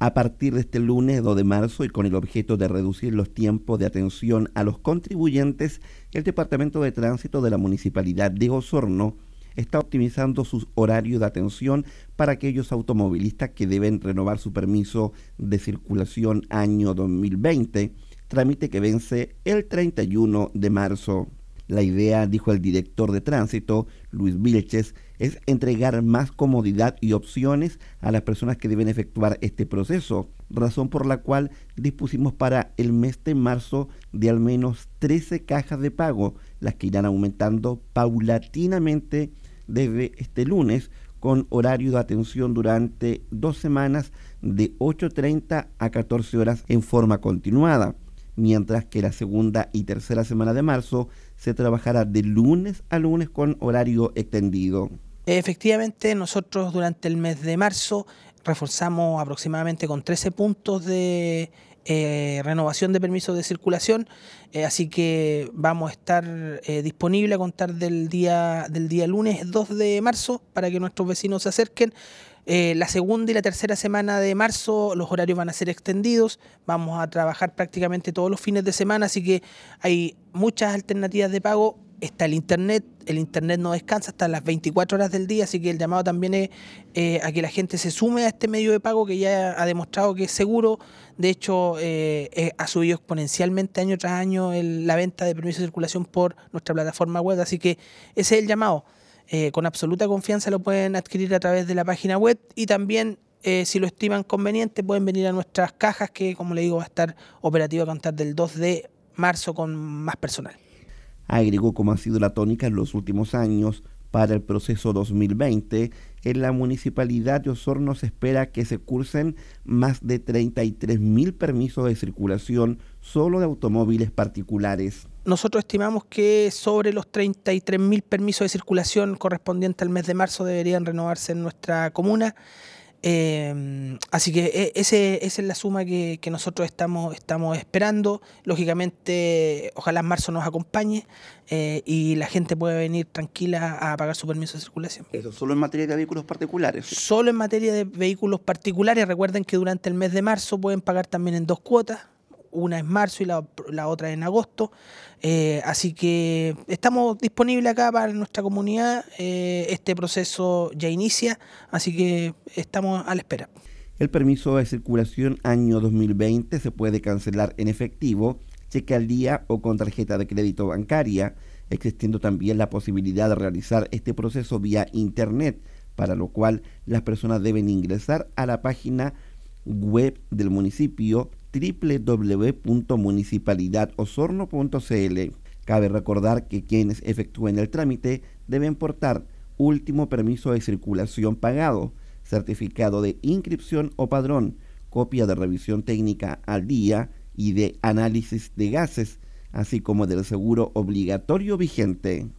a partir de este lunes 2 de marzo y con el objeto de reducir los tiempos de atención a los contribuyentes, el Departamento de Tránsito de la Municipalidad de Osorno está optimizando sus horarios de atención para aquellos automovilistas que deben renovar su permiso de circulación año 2020, trámite que vence el 31 de marzo. La idea, dijo el director de tránsito, Luis Vilches, es entregar más comodidad y opciones a las personas que deben efectuar este proceso, razón por la cual dispusimos para el mes de marzo de al menos 13 cajas de pago, las que irán aumentando paulatinamente desde este lunes, con horario de atención durante dos semanas de 8.30 a 14 horas en forma continuada mientras que la segunda y tercera semana de marzo se trabajará de lunes a lunes con horario extendido. Efectivamente, nosotros durante el mes de marzo reforzamos aproximadamente con 13 puntos de eh, renovación de permisos de circulación, eh, así que vamos a estar eh, disponibles a contar del día, del día lunes 2 de marzo para que nuestros vecinos se acerquen. Eh, la segunda y la tercera semana de marzo los horarios van a ser extendidos, vamos a trabajar prácticamente todos los fines de semana, así que hay muchas alternativas de pago. Está el Internet, el Internet no descansa hasta las 24 horas del día, así que el llamado también es eh, a que la gente se sume a este medio de pago que ya ha demostrado que es seguro. De hecho, eh, ha subido exponencialmente año tras año la venta de permisos de circulación por nuestra plataforma web, así que ese es el llamado. Eh, con absoluta confianza lo pueden adquirir a través de la página web y también eh, si lo estiman conveniente pueden venir a nuestras cajas que como le digo va a estar operativa a contar del 2 de marzo con más personal. Agregó como ha sido la tónica en los últimos años para el proceso 2020, en la municipalidad de Osorno se espera que se cursen más de mil permisos de circulación solo de automóviles particulares nosotros estimamos que sobre los 33.000 permisos de circulación correspondientes al mes de marzo deberían renovarse en nuestra comuna. Eh, así que e, ese, esa es la suma que, nosotros estamos, esperando. Lógicamente, ojalá marzo nos acompañe eh, y la gente pueda venir tranquila a pagar su permiso de circulación. ¿Eso solo en materia de vehículos particulares? Solo en materia de vehículos particulares. Recuerden que durante el mes de marzo pueden pagar también en dos cuotas una es marzo y la, otra en agosto. Eh, así que estamos disponibles acá para nuestra comunidad. Eh, este proceso ya inicia, así que estamos a la espera. El permiso de circulación año 2020 se puede cancelar en efectivo, cheque al día o con tarjeta de crédito bancaria, existiendo también la posibilidad de realizar este proceso vía Internet, para lo cual las personas deben ingresar a la página web del municipio www.municipalidadosorno.cl. Cabe recordar que quienes efectúen el trámite deben portar último permiso de circulación pagado, certificado de inscripción o padrón, copia de revisión técnica al día y de análisis de gases, así como del seguro obligatorio vigente.